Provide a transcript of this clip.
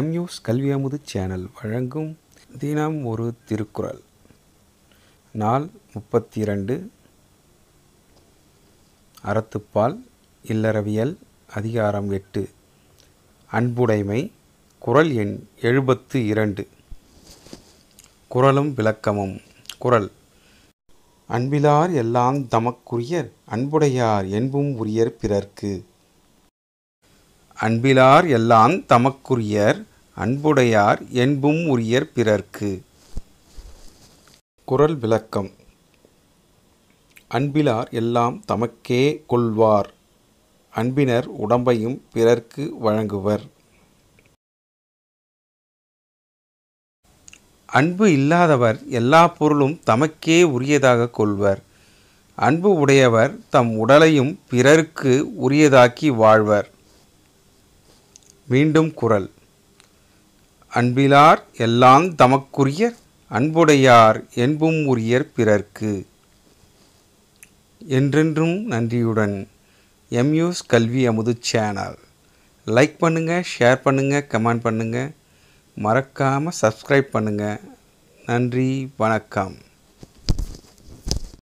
எம்யூஸ் Kalvi Amudhu channel வழங்கும் தினம் ஒரு திருக்குறள் நாள் முப்பத்தி இரண்டு அறத்துப்பால் இல்லறவியல் அதிகாரம் எட்டு அன்புடைமை குரல் எண் எழுபத்து இரண்டு குரலும் விளக்கமும் குரல் அன்பிலார் எல்லாம் தமக்குரியர் அன்புடையார் என்பும் உரியர் பிறர்க்கு அன்பிலார் எல்லாம் தமக்குரியர் அன்புடையார் என்பும் உரியர் பிறர்க்கு குரல் விளக்கம் அன்பிலார் எல்லாம் தமக்கே கொள்வார் அன்பினர் உடம்பையும் பிறர்க்கு வழங்குவர் அன்பு இல்லாதவர் எல்லா பொருளும் தமக்கே உரியதாக கொள்வர் அன்பு உடையவர் தம் உடலையும் பிறர்க்கு உரியதாக்கி வாழ்வர் மீண்டும் குரல் அன்பிலார் எல்லாம் தமக்குரிய அன்புடையார் என்பும் உரியர் பிறர்க்கு என்றென்றும் நன்றியுடன் எம்யூஸ் கல்வி அமுது சேனல் லைக் பண்ணுங்கள் ஷேர் பண்ணுங்கள் கமெண்ட் பண்ணுங்கள் மறக்காமல் சப்ஸ்கிரைப் பண்ணுங்கள் நன்றி வணக்கம்